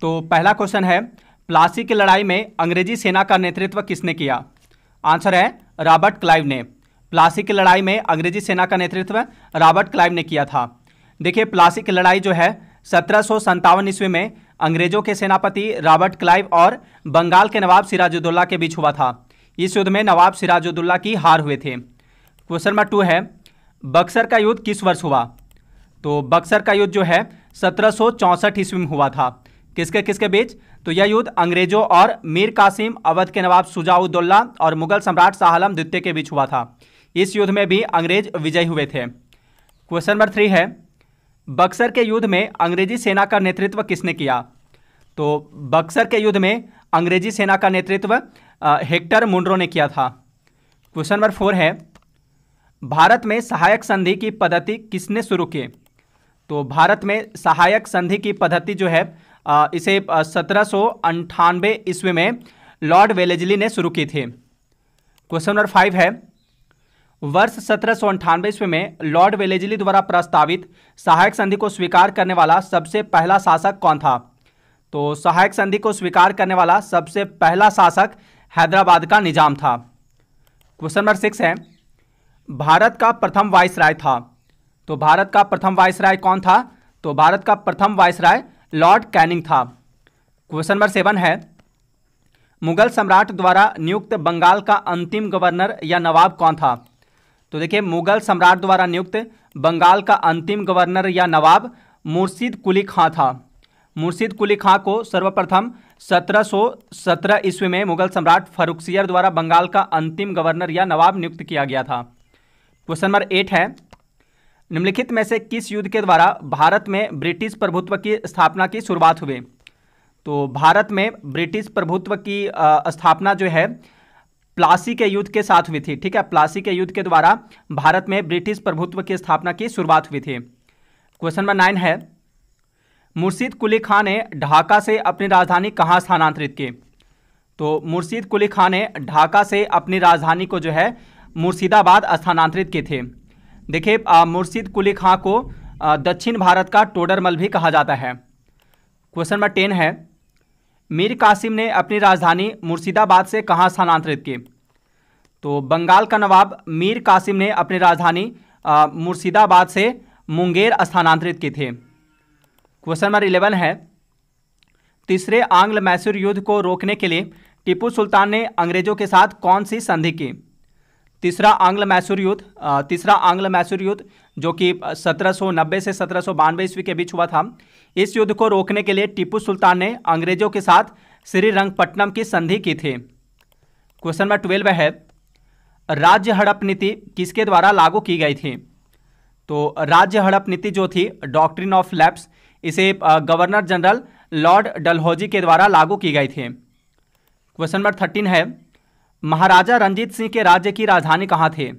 तो पहला क्वेश्चन है प्लासी की लड़ाई में अंग्रेजी सेना का नेतृत्व किसने किया आंसर है रॉबर्ट क्लाइव ने प्लासी की लड़ाई में अंग्रेजी सेना का नेतृत्व रॉबर्ट क्लाइव ने किया था देखिए प्लासी की लड़ाई जो है सत्रह सौ ईस्वी में अंग्रेजों के सेनापति रॉबर्ट क्लाइव और बंगाल के नवाब सिराजुद्दुल्ला के बीच हुआ था इस युद्ध में नवाब सिराजुद्दुल्ला की हार हुए थे क्वेश्चन नंबर टू है बक्सर का युद्ध किस वर्ष हुआ तो बक्सर का युद्ध जो है सत्रह ईस्वी में हुआ था किसके किसके बीच तो यह युद्ध अंग्रेजों और मीर कासिम अवध के नवाब सुजाउद्दौला और मुगल सम्राट शाहम द्वितीय के बीच हुआ था इस युद्ध में भी अंग्रेज विजयी हुए थे क्वेश्चन नंबर थ्री है बक्सर के युद्ध में अंग्रेजी सेना का नेतृत्व किसने किया तो बक्सर के युद्ध में अंग्रेजी सेना का नेतृत्व हेक्टर मुंड्रो ने किया था क्वेश्चन नंबर फोर है भारत में सहायक संधि की पद्धति किसने शुरू की तो भारत में सहायक संधि की पद्धति जो है इसे सत्रह सौ अंठानवे ईस्वी में लॉर्ड वेलेजली ने शुरू की थी क्वेश्चन नंबर फाइव है वर्ष सत्रह सौ अंठानवे ईस्वी में लॉर्ड वेलेजली द्वारा प्रस्तावित सहायक संधि को स्वीकार करने वाला सबसे पहला शासक कौन था तो सहायक संधि को स्वीकार करने वाला सबसे पहला शासक हैदराबाद का निजाम था क्वेश्चन नंबर सिक्स है भारत का प्रथम राय था तो भारत का प्रथम राय कौन था तो भारत का प्रथम राय लॉर्ड कैनिंग था क्वेश्चन नंबर सेवन है मुगल सम्राट द्वारा नियुक्त बंगाल का अंतिम गवर्नर या नवाब कौन था तो देखिए मुगल सम्राट द्वारा नियुक्त बंगाल का अंतिम गवर्नर या नवाब मुर्शिद कुली खां था मुर्शिद कुली खां को सर्वप्रथम 1717 ईस्वी में मुगल सम्राट फरुखसियर द्वारा बंगाल का अंतिम गवर्नर या नवाब नियुक्त किया गया था क्वेश्चन नंबर एट है निम्नलिखित में से किस युद्ध के द्वारा भारत में ब्रिटिश प्रभुत्व की स्थापना की शुरुआत हुई तो भारत में ब्रिटिश प्रभुत्व की स्थापना जो है प्लासी के युद्ध के साथ हुई थी ठीक है प्लासी के युद्ध के द्वारा भारत में ब्रिटिश प्रभुत्व की स्थापना की शुरुआत हुई थी क्वेश्चन नंबर नाइन है मुर्शीद कुली खां ने ढाका से अपनी राजधानी कहाँ स्थानांतरित की तो मुर्शीद कुली खां ने ढाका से अपनी राजधानी को जो है मुर्शिदाबाद स्थानांतरित की थी देखिए मुर्शिद कुली खां को दक्षिण भारत का टोडरमल भी कहा जाता है क्वेश्चन नंबर टेन है मीर कासिम ने अपनी राजधानी मुर्शिदाबाद से कहाँ स्थानांतरित की तो बंगाल का नवाब मीर कासिम ने अपनी राजधानी मुर्शिदाबाद से मुंगेर स्थानांतरित की थी क्वेश्चन नंबर इलेवन है तीसरे आंग्ल मैसूर युद्ध को रोकने के लिए टीपू सुल्तान ने अंग्रेजों के साथ कौन सी संधि की तीसरा आंग्ल मैसूर युद्ध तीसरा आंग्ल मैसूर युद्ध जो कि 1790 से सत्रह सौ ईस्वी के बीच हुआ था इस युद्ध को रोकने के लिए टीपू सुल्तान ने अंग्रेजों के साथ श्रीरंगपट्टनम की संधि की थी क्वेश्चन नंबर ट्वेल्व है राज्य हड़प नीति किसके द्वारा लागू की गई थी तो राज्य हड़प नीति जो थी डॉक्ट्रिन ऑफ लैप्स इसे गवर्नर जनरल लॉर्ड डलहौजी के द्वारा लागू की गई थी क्वेश्चन नंबर थर्टीन है महाराजा रंजीत सिंह के राज्य की राजधानी कहाँ थे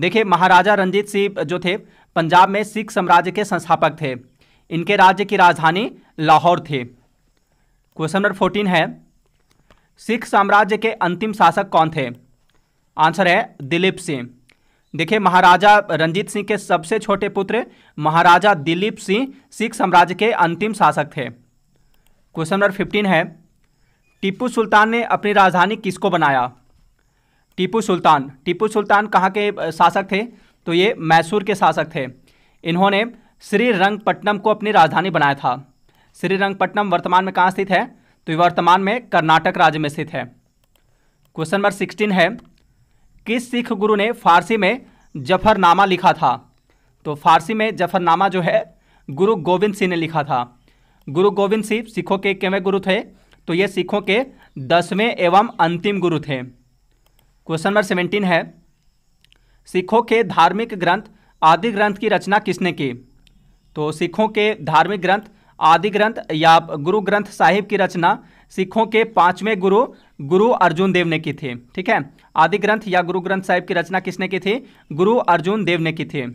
देखिए महाराजा रंजीत सिंह जो थे पंजाब में सिख साम्राज्य के संस्थापक थे इनके राज्य की राजधानी लाहौर थे क्वेश्चन नंबर फोर्टीन है सिख साम्राज्य के अंतिम शासक कौन थे आंसर है दिलीप सिंह देखिए महाराजा रंजीत सिंह के सबसे छोटे पुत्र महाराजा दिलीप सिंह सिख साम्राज्य के अंतिम शासक थे क्वेश्चन नंबर फिफ्टीन है टीपू सुल्तान ने अपनी राजधानी किसको बनाया टीपू सुल्तान टीपू सुल्तान कहाँ के शासक थे तो ये मैसूर के शासक थे इन्होंने श्री रंगपट्टनम को अपनी राजधानी बनाया था श्री रंगपट्टनम वर्तमान में कहाँ स्थित है तो ये वर्तमान में कर्नाटक राज्य में स्थित है क्वेश्चन नंबर सिक्सटीन है किस सिख गुरु ने फारसी में जफरनामा लिखा था तो फारसी में जफरनामा जो है गुरु गोविंद सिंह ने लिखा था गुरु गोविंद सिंह सिखों के केवे गुरु थे तो ये सिखों के दसवें एवं अंतिम गुरु थे क्वेश्चन नंबर सेवेंटीन है सिखों के धार्मिक ग्रंथ आदि ग्रंथ की रचना किसने की तो सिखों के धार्मिक ग्रंथ आदि ग्रंथ या गुरु ग्रंथ साहिब की रचना सिखों के पांचवें गुरु गुरु अर्जुन देव ने की थी ठीक है आदि ग्रंथ या गुरु ग्रंथ साहिब की रचना किसने की थी गुरु अर्जुन देव ने की थी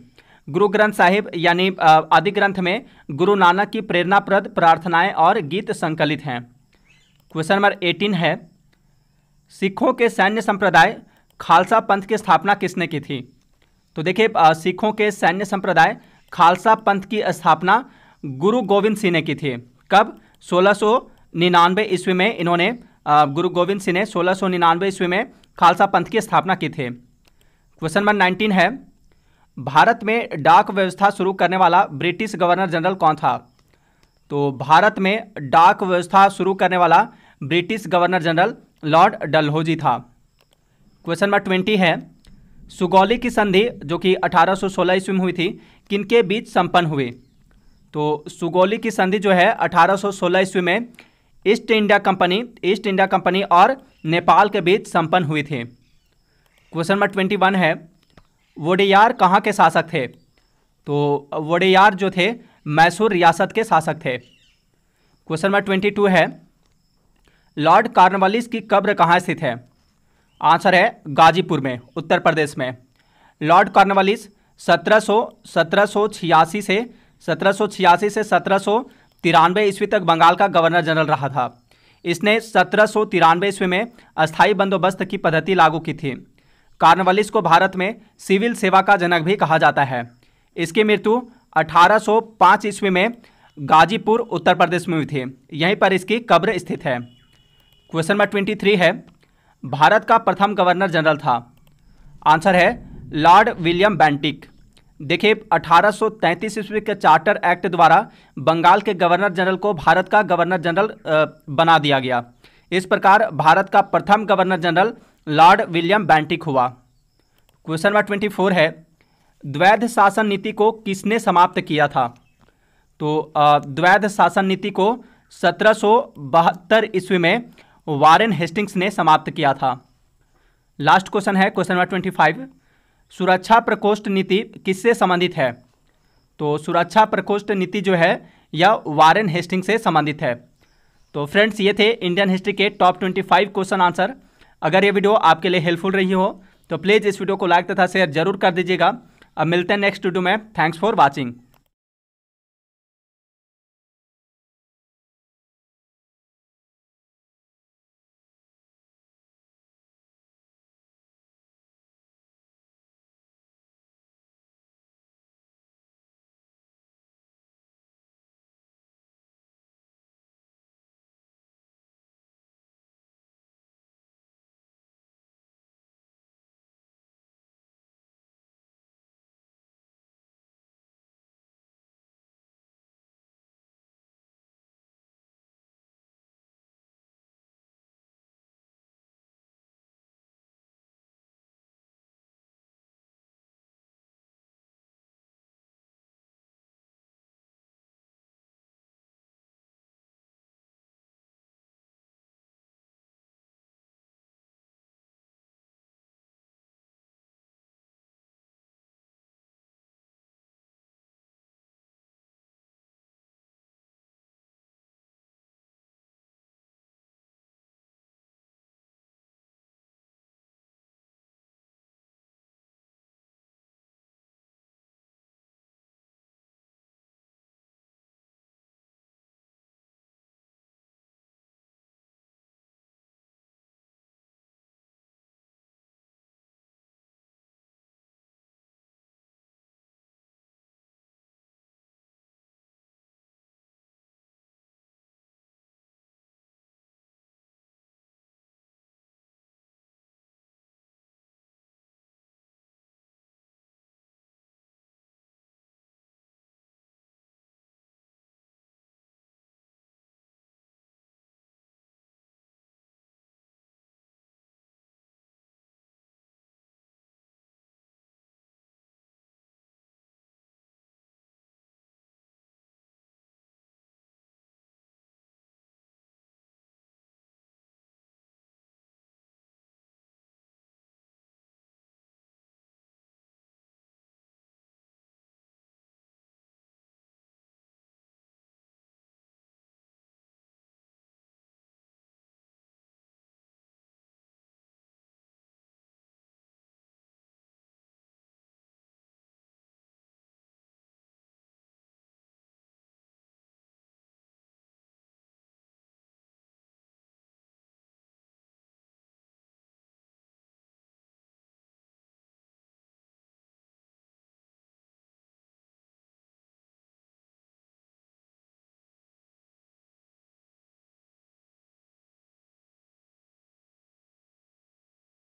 गुरु ग्रंथ साहिब यानी आदि ग्रंथ में गुरु नानक की प्रेरणाप्रद प्रार्थनाएं और गीत संकलित हैं क्वेश्चन नंबर एटीन है सिखों के सैन्य संप्रदाय खालसा पंथ की स्थापना किसने की थी तो देखिए सिखों के सैन्य संप्रदाय खालसा पंथ की स्थापना गुरु गोविंद सिंह ने की थी कब सोलह सौ निन्यानवे ईस्वी में इन्होंने गुरु गोविंद सिंह ने सोलह सौ निन्यानवे ईस्वी में खालसा पंथ की स्थापना की थी क्वेश्चन नंबर नाइनटीन है भारत में डाक व्यवस्था शुरू करने वाला ब्रिटिश गवर्नर जनरल कौन था तो भारत में डाक व्यवस्था शुरू करने वाला British governor general Lord Dalhousie था क्वेश्चन नंबर ट्वेंटी है सुगौली की संधि जो कि 1816 ईस्वी में हुई थी किनके बीच संपन्न हुई तो सुगौली की संधि जो है 1816 ईस्वी में East India Company East India Company और नेपाल के बीच संपन्न हुई थी क्वेश्चन नंबर ट्वेंटी वन है वोडेयार कहाँ के शासक थे तो वोडेयार जो थे मैसूर रियासत के शासक थे क्वेश्चन नंबर ट्वेंटी टू है लॉर्ड कार्नवालिस की कब्र कहाँ स्थित है आंसर है गाजीपुर में उत्तर प्रदेश में लॉर्ड कार्नवालिस सत्रह सौ से सत्रह से सत्रह तिरानवे ईस्वी तक बंगाल का गवर्नर जनरल रहा था इसने सत्रह सौ तिरानवे ईस्वी में अस्थायी बंदोबस्त की पद्धति लागू की थी कार्नवालिस को भारत में सिविल सेवा का जनक भी कहा जाता है इसकी मृत्यु 1805 ईस्वी में गाजीपुर उत्तर प्रदेश में हुई थी यहीं पर इसकी कब्र स्थित है क्वेश्चन नंबर ट्वेंटी थ्री है भारत का प्रथम गवर्नर जनरल था आंसर है लॉर्ड विलियम बैंटिक देखिए 1833 ईस्वी के चार्टर एक्ट द्वारा बंगाल के गवर्नर जनरल को भारत का गवर्नर जनरल बना दिया गया इस प्रकार भारत का प्रथम governor general Lord William Bentinck हुआ क्वेश्चन नंबर ट्वेंटी फोर है द्वैध शासन नीति को किसने समाप्त किया था तो द्वैध शासन नीति को सत्रह ईस्वी में वारेन हेस्टिंग्स ने समाप्त किया था लास्ट क्वेश्चन है क्वेश्चन नंबर ट्वेंटी फाइव सुरक्षा प्रकोष्ठ नीति किससे संबंधित है तो सुरक्षा प्रकोष्ठ नीति जो है यह वारेन हेस्टिंग से संबंधित है तो फ्रेंड्स ये थे इंडियन हिस्ट्री के top twenty five question answer अगर ये वीडियो आपके लिए हेल्पफुल रही हो तो प्लीज़ इस वीडियो को लाइक तथा शेयर जरूर कर दीजिएगा अब मिलते हैं नेक्स्ट वीडियो में थैंक्स फॉर वॉचिंग